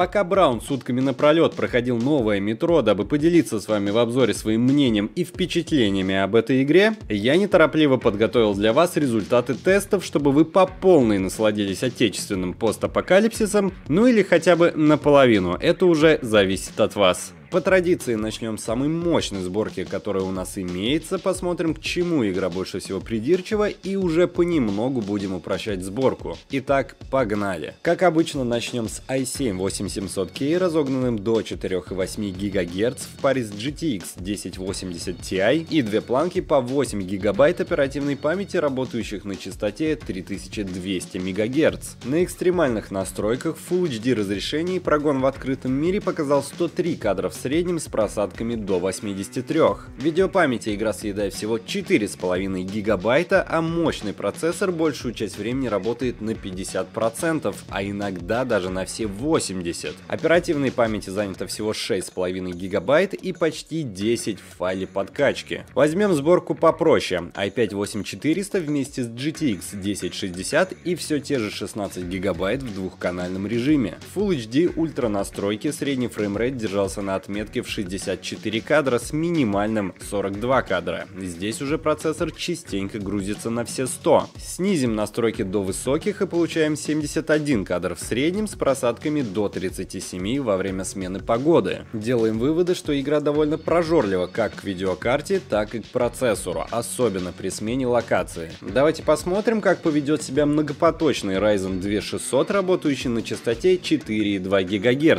Пока Браун сутками напролет проходил новое метро, дабы поделиться с вами в обзоре своим мнением и впечатлениями об этой игре, я неторопливо подготовил для вас результаты тестов, чтобы вы по полной насладились отечественным постапокалипсисом, ну или хотя бы наполовину, это уже зависит от вас. По традиции начнем с самой мощной сборки, которая у нас имеется, посмотрим к чему игра больше всего придирчива и уже понемногу будем упрощать сборку. Итак, погнали. Как обычно начнем с i7-8700K разогнанным до 4,8 ГГц в паре с GTX 1080 Ti и две планки по 8 ГБ оперативной памяти, работающих на частоте 3200 МГц. На экстремальных настройках Full HD разрешении прогон в открытом мире показал 103 кадров среднем с просадками до 83. Видеопамяти игра съедает всего 4,5 гигабайта, а мощный процессор большую часть времени работает на 50%, а иногда даже на все 80. Оперативной памяти занято всего 6,5 гигабайт и почти 10 в файле подкачки. Возьмем сборку попроще, i5-8400 вместе с GTX 1060 и все те же 16 гигабайт в двухканальном режиме. Full HD ультра настройки средний фреймрейт держался на отметке отметки в 64 кадра с минимальным 42 кадра. Здесь уже процессор частенько грузится на все 100. Снизим настройки до высоких и получаем 71 кадр в среднем с просадками до 37 во время смены погоды. Делаем выводы, что игра довольно прожорлива как к видеокарте, так и к процессору, особенно при смене локации. Давайте посмотрим, как поведет себя многопоточный Ryzen 2600, работающий на частоте 4,2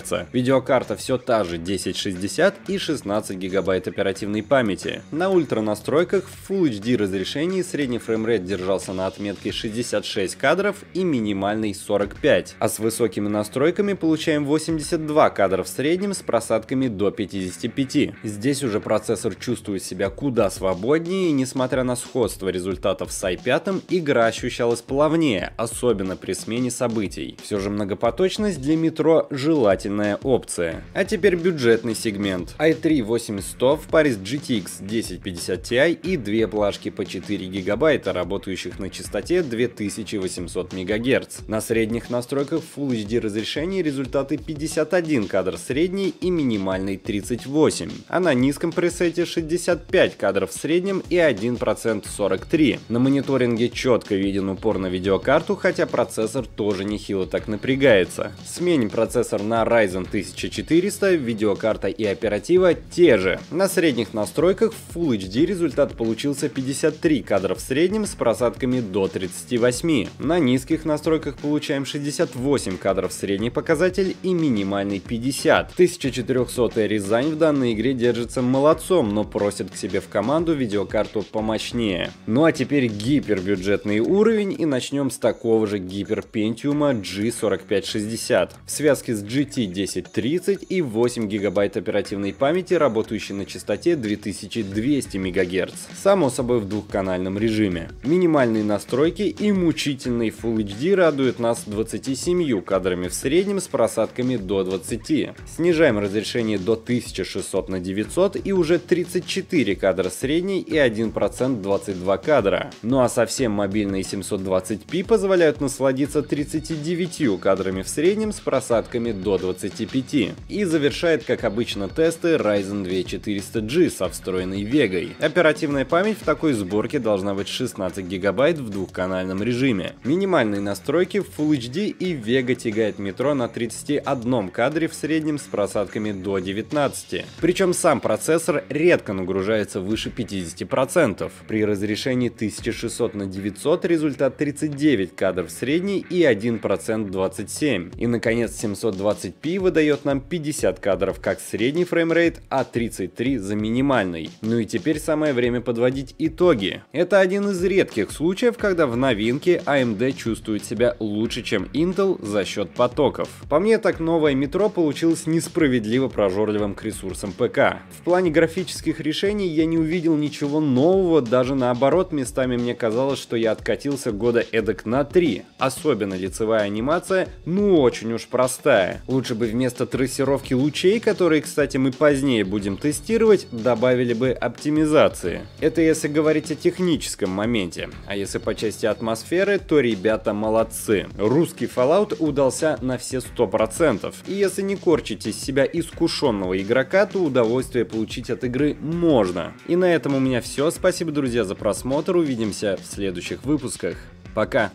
ГГц. Видеокарта все та же 10 3060 и 16 гигабайт оперативной памяти. На ультра настройках в Full HD разрешении средний фреймрейт держался на отметке 66 кадров и минимальный 45, а с высокими настройками получаем 82 кадра в среднем с просадками до 55. Здесь уже процессор чувствует себя куда свободнее, и несмотря на сходство результатов с i5, игра ощущалась плавнее, особенно при смене событий. Все же многопоточность для метро желательная опция. А теперь бюджетный бюджетный сегмент. i3 а 8100 в паре с GTX 1050 Ti и две плашки по 4 гигабайта, работающих на частоте 2800 МГц. На средних настройках Full HD разрешении результаты 51 кадр средний и минимальный 38, а на низком пресете 65 кадров в среднем и 1% 43. На мониторинге четко виден упор на видеокарту, хотя процессор тоже нехило так напрягается. Сменим процессор на Ryzen 1400, видеокарта стандарта и оператива те же. На средних настройках в Full HD результат получился 53 кадра в среднем с просадками до 38. На низких настройках получаем 68 кадров средний показатель и минимальный 50. 1400 Рязань в данной игре держится молодцом, но просит к себе в команду видеокарту помощнее. Ну а теперь гипербюджетный уровень и начнем с такого же гиперпентиума G4560 в связке с GT 1030 и 8 гигабайт обладает оперативной памяти, работающей на частоте 2200 МГц, само собой в двухканальном режиме. Минимальные настройки и мучительный Full HD радуют нас 27 кадрами в среднем с просадками до 20. Снижаем разрешение до 1600 на 900 и уже 34 кадра средний и 1% 22 кадра. Ну а совсем мобильные 720p позволяют насладиться 39 кадрами в среднем с просадками до 25. И завершает как обычно тесты Ryzen 2 400G со встроенной вегой. Оперативная память в такой сборке должна быть 16 гигабайт в двухканальном режиме. Минимальные настройки в Full HD и Vega тягает метро на 31 кадре в среднем с просадками до 19. Причем сам процессор редко нагружается выше 50%. При разрешении 1600 на 900 результат 39 кадров в средний и 1% 27. И наконец 720p выдает нам 50 кадров как средний фреймрейт, а 33 за минимальный. Ну и теперь самое время подводить итоги. Это один из редких случаев, когда в новинке AMD а чувствует себя лучше, чем Intel за счет потоков. По мне так новое метро получилось несправедливо прожорливым к ресурсам ПК. В плане графических решений я не увидел ничего нового, даже наоборот, местами мне казалось, что я откатился года эдак на 3. Особенно лицевая анимация, ну очень уж простая. Лучше бы вместо трассировки лучей, которые которые, кстати, мы позднее будем тестировать, добавили бы оптимизации. Это если говорить о техническом моменте, а если по части атмосферы, то ребята молодцы. Русский Fallout удался на все 100%, и если не корчите из себя искушенного игрока, то удовольствие получить от игры можно. И на этом у меня все, спасибо, друзья, за просмотр, увидимся в следующих выпусках. Пока!